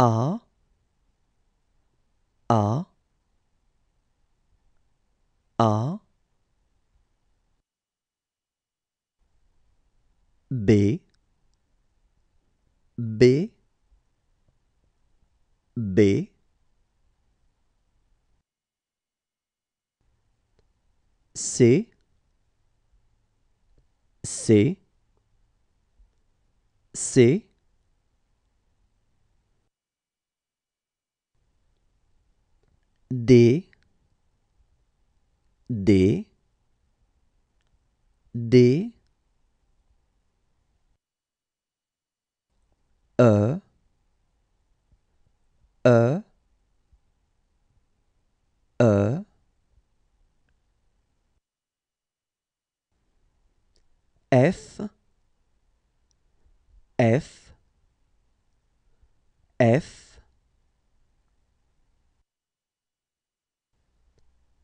are D D D E E E F F F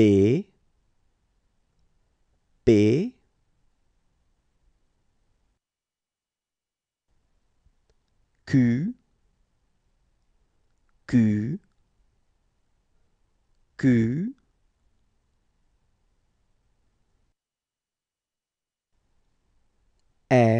B B Q Q Q R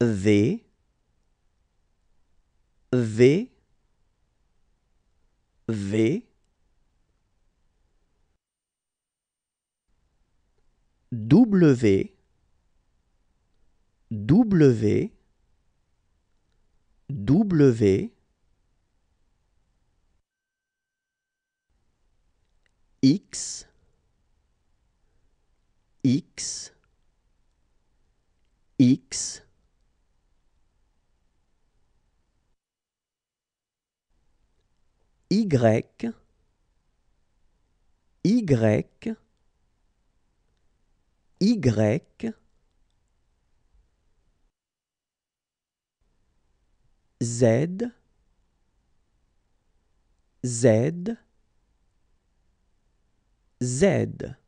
V V V W W W X X X Y, Y, Y, Z, Z, Z.